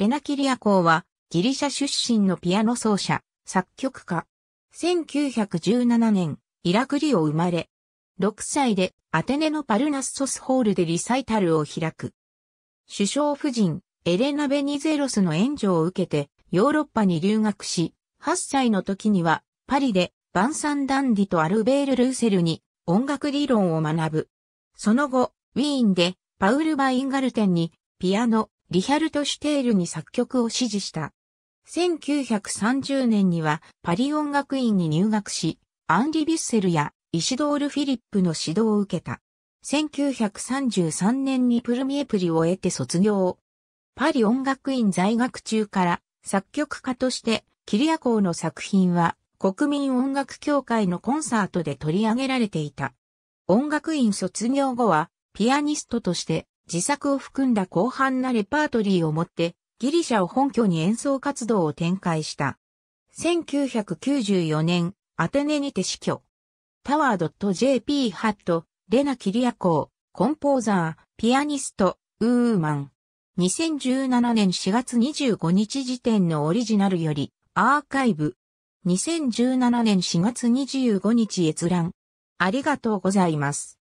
エナキリア公はギリシャ出身のピアノ奏者、作曲家。1917年、イラクリを生まれ、6歳でアテネのパルナッソスホールでリサイタルを開く。首相夫人、エレナ・ベニゼロスの援助を受けてヨーロッパに留学し、8歳の時にはパリでバンサン・ダンディとアルベール・ルーセルに音楽理論を学ぶ。その後、ウィーンでパウル・バインガルテンにピアノ、リヒャルト・シュテールに作曲を指示した。1930年にはパリ音楽院に入学し、アンリ・ビュッセルやイシドール・フィリップの指導を受けた。1933年にプルミエプリを得て卒業。パリ音楽院在学中から作曲家としてキリアコーの作品は国民音楽協会のコンサートで取り上げられていた。音楽院卒業後はピアニストとして自作を含んだ広範なレパートリーを持ってギリシャを本拠に演奏活動を展開した。1994年、アテネにて死去。タワー .jp ハット、レナ・キリアコー、コンポーザー、ピアニスト、ウーマン。2017年4月25日時点のオリジナルより、アーカイブ。2017年4月25日閲覧。ありがとうございます。